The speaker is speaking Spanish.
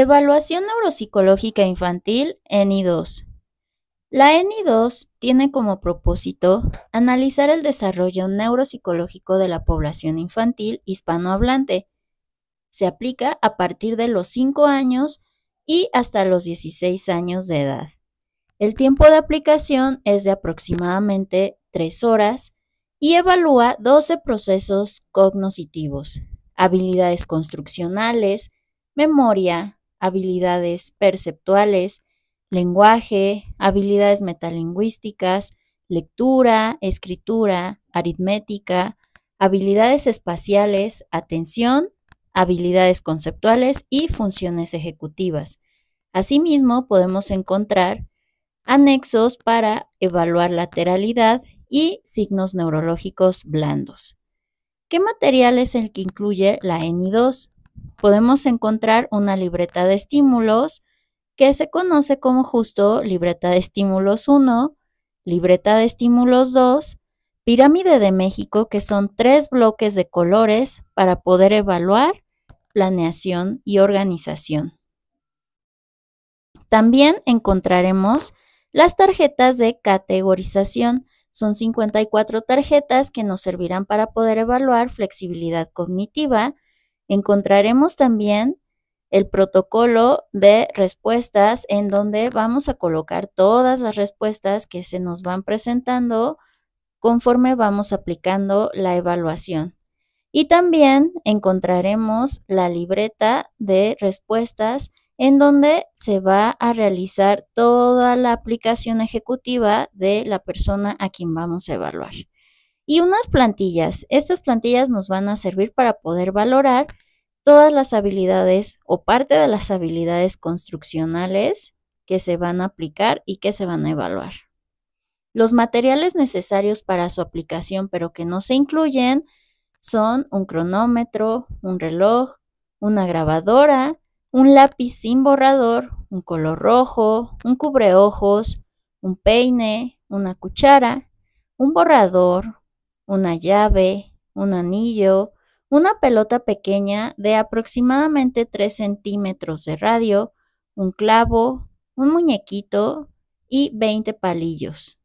Evaluación neuropsicológica infantil ni 2 La ni 2 tiene como propósito analizar el desarrollo neuropsicológico de la población infantil hispanohablante. Se aplica a partir de los 5 años y hasta los 16 años de edad. El tiempo de aplicación es de aproximadamente 3 horas y evalúa 12 procesos cognitivos, habilidades construccionales, memoria, habilidades perceptuales, lenguaje, habilidades metalingüísticas, lectura, escritura, aritmética, habilidades espaciales, atención, habilidades conceptuales y funciones ejecutivas. Asimismo, podemos encontrar anexos para evaluar lateralidad y signos neurológicos blandos. ¿Qué material es el que incluye la ni 2 podemos encontrar una libreta de estímulos que se conoce como justo libreta de estímulos 1, libreta de estímulos 2, pirámide de México, que son tres bloques de colores para poder evaluar planeación y organización. También encontraremos las tarjetas de categorización. Son 54 tarjetas que nos servirán para poder evaluar flexibilidad cognitiva, encontraremos también el protocolo de respuestas en donde vamos a colocar todas las respuestas que se nos van presentando conforme vamos aplicando la evaluación. Y también encontraremos la libreta de respuestas en donde se va a realizar toda la aplicación ejecutiva de la persona a quien vamos a evaluar y unas plantillas. Estas plantillas nos van a servir para poder valorar todas las habilidades o parte de las habilidades construccionales que se van a aplicar y que se van a evaluar. Los materiales necesarios para su aplicación pero que no se incluyen son un cronómetro, un reloj, una grabadora, un lápiz sin borrador, un color rojo, un cubreojos, un peine, una cuchara, un borrador, una llave, un anillo, una pelota pequeña de aproximadamente 3 centímetros de radio, un clavo, un muñequito y 20 palillos.